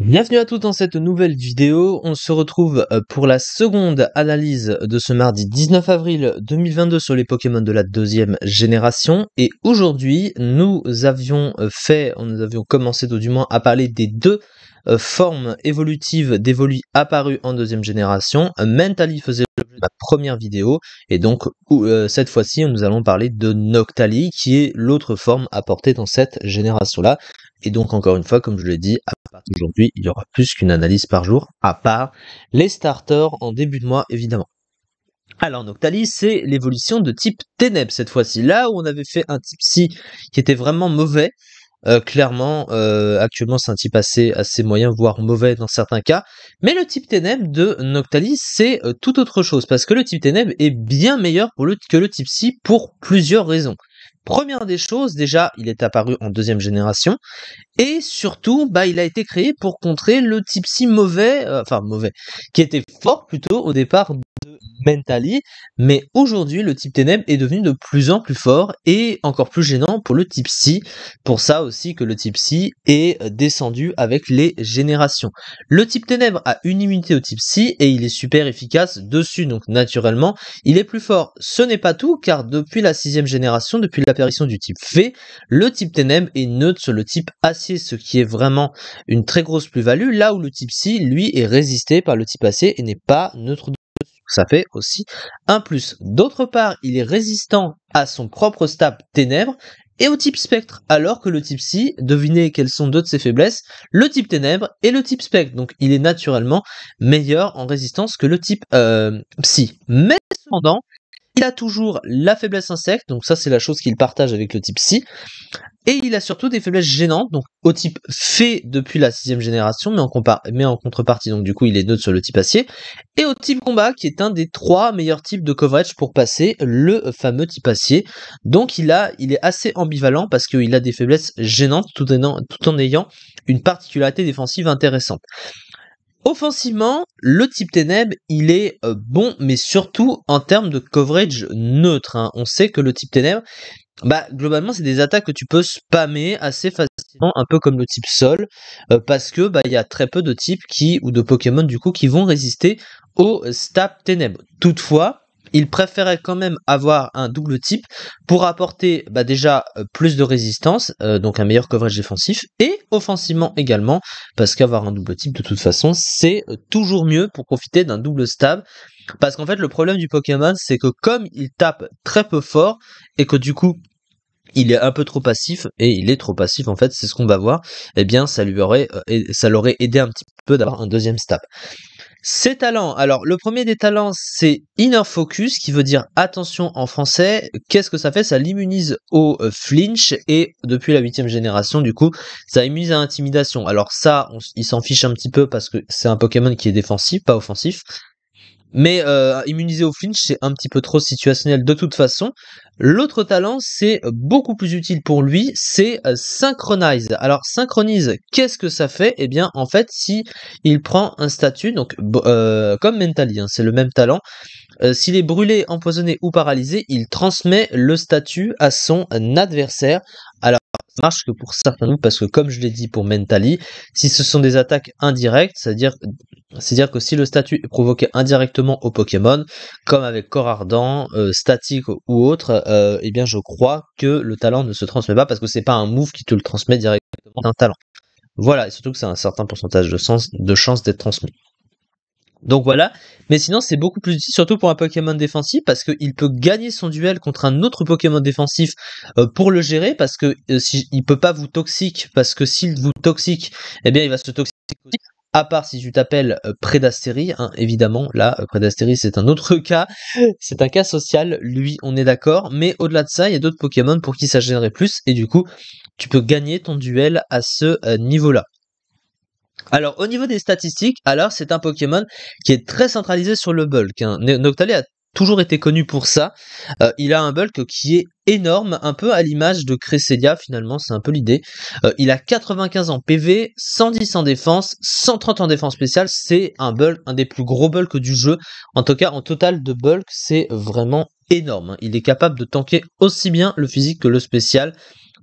Bienvenue à tous dans cette nouvelle vidéo. On se retrouve euh, pour la seconde analyse de ce mardi 19 avril 2022 sur les Pokémon de la deuxième génération. Et aujourd'hui, nous avions euh, fait, nous avions commencé tout du moins à parler des deux euh, forme évolutive d'évolu apparue en deuxième génération. Euh, Mentali faisait la première vidéo, et donc euh, cette fois-ci, nous allons parler de Noctali, qui est l'autre forme apportée dans cette génération-là. Et donc, encore une fois, comme je l'ai dit, à partir d'aujourd'hui, il y aura plus qu'une analyse par jour, à part les starters en début de mois, évidemment. Alors Noctali, c'est l'évolution de type Ténèbres cette fois-ci. Là où on avait fait un type si qui était vraiment mauvais, euh, clairement, euh, actuellement, c'est un type assez, moyen, voire mauvais dans certains cas. Mais le type ténèbre de Noctalis, c'est euh, tout autre chose, parce que le type ténèbre est bien meilleur que le type Psy pour plusieurs raisons. Première des choses, déjà, il est apparu en deuxième génération, et surtout, bah, il a été créé pour contrer le type Psy mauvais, enfin mauvais, qui était fort plutôt au départ mais aujourd'hui le type ténèbres est devenu de plus en plus fort et encore plus gênant pour le type si Pour ça aussi que le type si est euh, descendu avec les générations. Le type ténèbres a une immunité au type si et il est super efficace dessus, donc naturellement il est plus fort. Ce n'est pas tout car depuis la sixième génération, depuis l'apparition du type Fée, le type ténèbres est neutre sur le type Acier, ce qui est vraiment une très grosse plus-value, là où le type si lui est résisté par le type Acier et n'est pas neutre ça fait aussi un plus. D'autre part, il est résistant à son propre stab ténèbres et au type spectre, alors que le type Psi devinez quelles sont deux de ses faiblesses, le type ténèbres et le type spectre. Donc il est naturellement meilleur en résistance que le type Psi. Euh, psy. Mais cependant, il a toujours la faiblesse insecte, donc ça c'est la chose qu'il partage avec le type psy, et il a surtout des faiblesses gênantes, donc au type fait depuis la sixième génération, mais en, contrepartie, donc du coup il est neutre sur le type acier, et au type combat, qui est un des trois meilleurs types de coverage pour passer le fameux type acier. Donc il a, il est assez ambivalent parce qu'il a des faiblesses gênantes tout en, ayant une particularité défensive intéressante. Offensivement, le type ténèbre, il est euh, bon, mais surtout en termes de coverage neutre. Hein. On sait que le type ténèbre bah, globalement, c'est des attaques que tu peux spammer assez facilement, un peu comme le type sol, euh, parce que bah il y a très peu de types qui ou de Pokémon du coup qui vont résister au stab ténèbres. Toutefois, il préférait quand même avoir un double type pour apporter bah, déjà euh, plus de résistance, euh, donc un meilleur coverage défensif, et offensivement également, parce qu'avoir un double type de toute façon, c'est euh, toujours mieux pour profiter d'un double stab. Parce qu'en fait le problème du Pokémon, c'est que comme il tape très peu fort, et que du coup il est un peu trop passif et il est trop passif en fait, c'est ce qu'on va voir. Eh bien, ça lui aurait, ça l'aurait aidé un petit peu d'avoir un deuxième stab. Ses talents. Alors, le premier des talents, c'est Inner Focus, qui veut dire attention en français. Qu'est-ce que ça fait Ça l'immunise au euh, flinch et depuis la huitième génération, du coup, ça immunise à l'intimidation. Alors ça, il s'en fiche un petit peu parce que c'est un Pokémon qui est défensif, pas offensif. Mais euh, immuniser au flinch, c'est un petit peu trop situationnel de toute façon. L'autre talent, c'est beaucoup plus utile pour lui, c'est euh, synchronize. Alors synchronise, qu'est-ce que ça fait Eh bien, en fait, si il prend un statut, donc euh, comme mentally, hein, c'est le même talent. S'il est brûlé, empoisonné ou paralysé, il transmet le statut à son adversaire. Alors marche que pour certains parce que comme je l'ai dit pour Mentali, si ce sont des attaques indirectes, c'est-à-dire c'est-à-dire que si le statut est provoqué indirectement au Pokémon, comme avec corps ardent, euh, statique ou autre, euh, eh bien je crois que le talent ne se transmet pas parce que c'est pas un move qui te le transmet directement d'un talent. Voilà, et surtout que c'est un certain pourcentage de, sens, de chance d'être transmis. Donc voilà. Mais sinon, c'est beaucoup plus utile, surtout pour un Pokémon défensif, parce qu'il peut gagner son duel contre un autre Pokémon défensif euh, pour le gérer, parce que euh, peut pas vous toxique, parce que s'il vous toxique, eh bien, il va se toxiquer à part si tu t'appelles euh, Prédastérie, hein, évidemment, là, euh, Prédastérie c'est un autre cas, c'est un cas social, lui, on est d'accord, mais au-delà de ça, il y a d'autres Pokémon pour qui ça gênerait plus, et du coup, tu peux gagner ton duel à ce euh, niveau-là. Alors, au niveau des statistiques, alors c'est un Pokémon qui est très centralisé sur le bulk. Hein. a toujours été connu pour ça. Euh, il a un bulk qui est énorme, un peu à l'image de Cresselia finalement, c'est un peu l'idée. Euh, il a 95 en PV, 110 en défense, 130 en défense spéciale, c'est un bulk, un des plus gros bulks du jeu. En tout cas, en total de bulk, c'est vraiment énorme. Hein. Il est capable de tanker aussi bien le physique que le spécial.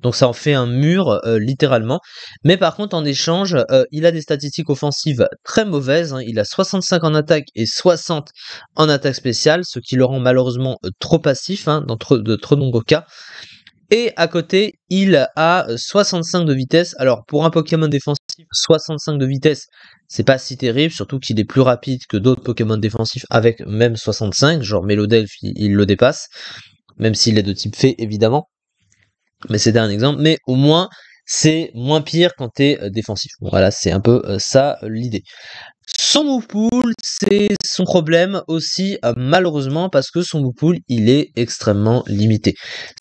Donc ça en fait un mur euh, littéralement. Mais par contre, en échange, euh, il a des statistiques offensives très mauvaises. Hein. Il a 65 en attaque et 60 en attaque spéciale, ce qui le rend malheureusement euh, trop passif hein, dans de trop nombreux cas. Et à côté, il a 65 de vitesse. Alors pour un Pokémon défensif, 65 de vitesse, c'est pas si terrible, surtout qu'il est plus rapide que d'autres Pokémon défensifs avec même 65, genre Melodelf, il, il le dépasse, même s'il est de type fée évidemment. Mais c'est un exemple. Mais au moins, c'est moins pire quand tu es euh, défensif. Voilà, c'est un peu euh, ça euh, l'idée. Son move pool, c'est son problème aussi malheureusement parce que son move pool, il est extrêmement limité.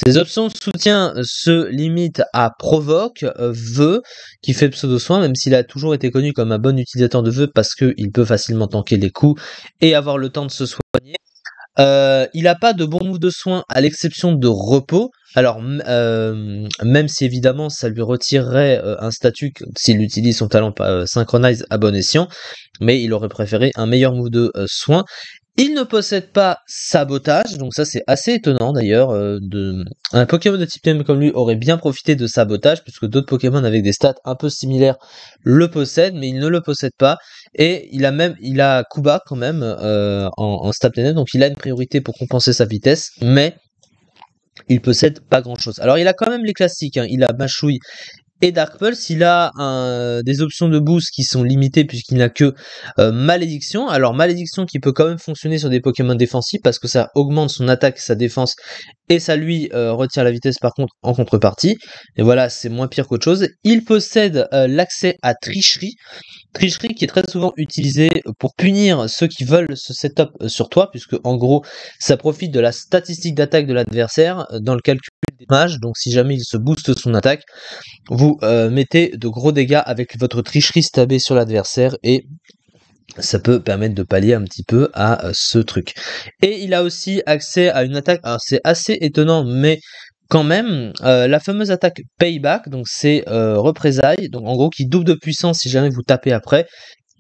Ses options de soutien se limitent à provoque, vœu, qui fait pseudo soin, même s'il a toujours été connu comme un bon utilisateur de Vœux, parce qu'il peut facilement tanker les coups et avoir le temps de se soigner. Euh, il n'a pas de bon move de soins à l'exception de repos. Alors, euh, même si évidemment ça lui retirerait euh, un statut s'il utilise son talent synchronize à bon escient, mais il aurait préféré un meilleur move de soin. Il ne possède pas sabotage, donc ça c'est assez étonnant d'ailleurs. Euh, un Pokémon de type TM comme lui aurait bien profité de sabotage, puisque d'autres Pokémon avec des stats un peu similaires le possèdent, mais il ne le possède pas. Et il a même, il a Kuba quand même euh, en, en stat donc il a une priorité pour compenser sa vitesse, mais il possède pas grand chose. Alors il a quand même les classiques, hein. il a Machouille et Dark Pulse, il a des options de boost qui sont limitées puisqu'il n'a que euh, Malédiction. Alors Malédiction qui peut quand même fonctionner sur des Pokémon défensifs parce que ça augmente son attaque, sa défense et ça lui euh, retire la vitesse par contre en contrepartie. Et voilà, c'est moins pire qu'autre chose. Il possède euh, l'accès à Tricherie Tricherie qui est très souvent utilisée pour punir ceux qui veulent ce setup sur toi, puisque en gros, ça profite de la statistique d'attaque de l'adversaire euh, dans le calcul des dommages. Donc si jamais il se booste son attaque, vous euh, mettez de gros dégâts avec votre tricherie stabée sur l'adversaire et ça peut permettre de pallier un petit peu à euh, ce truc. Et il a aussi accès à une attaque, alors c'est assez étonnant, mais quand même euh, la fameuse attaque payback, donc c'est euh, représailles, donc en gros qui double de puissance si jamais vous tapez après.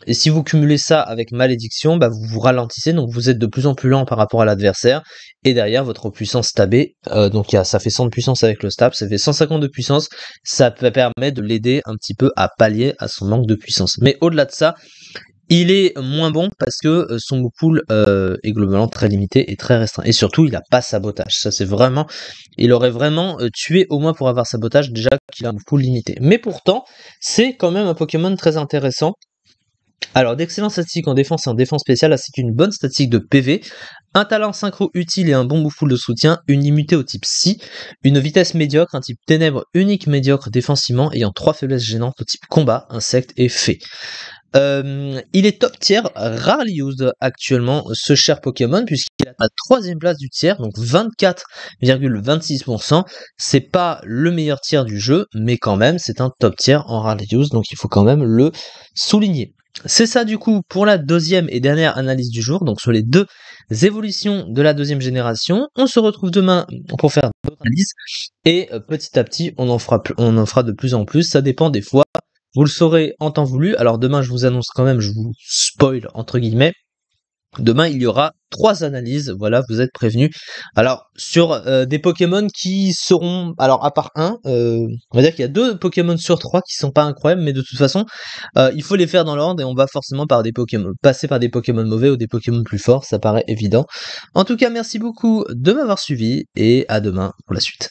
Et si vous cumulez ça avec malédiction, bah vous vous ralentissez, donc vous êtes de plus en plus lent par rapport à l'adversaire. Et derrière, votre puissance tabée, euh, donc ça fait 100 de puissance avec le stab, ça fait 150 de puissance, ça permet de l'aider un petit peu à pallier à son manque de puissance. Mais au-delà de ça, il est moins bon parce que euh, son pool euh, est globalement très limité et très restreint. Et surtout, il n'a pas sabotage. Ça, c'est vraiment. Il aurait vraiment euh, tué au moins pour avoir sabotage, déjà qu'il a un pool limité. Mais pourtant, c'est quand même un Pokémon très intéressant alors, d'excellentes statistiques en défense et en défense spéciale, ainsi qu'une bonne statistique de PV, un talent synchro utile et un bon bouffoule de soutien, une immunité au type Si, une vitesse médiocre, un type ténèbres unique médiocre défensivement, ayant trois faiblesses gênantes au type combat, insecte et fée. Euh, il est top tier, rarely used actuellement, ce cher Pokémon, puisqu'il est à la troisième place du tiers, donc 24,26%. C'est pas le meilleur tiers du jeu, mais quand même, c'est un top tier en rarely used, donc il faut quand même le souligner. C'est ça du coup pour la deuxième et dernière analyse du jour, donc sur les deux évolutions de la deuxième génération. On se retrouve demain pour faire d'autres analyses et euh, petit à petit on en fera, on en fera de plus en plus. Ça dépend des fois, vous le saurez en temps voulu. Alors demain je vous annonce quand même, je vous spoil entre guillemets, Demain, il y aura trois analyses. Voilà, vous êtes prévenus. Alors, sur euh, des Pokémon qui seront, alors à part un, euh, on va dire qu'il y a deux Pokémon sur trois qui sont pas incroyables, mais de toute façon, euh, il faut les faire dans l'ordre et on va forcément par des Pokémon, passer par des Pokémon mauvais ou des Pokémon plus forts, ça paraît évident. En tout cas, merci beaucoup de m'avoir suivi et à demain pour la suite.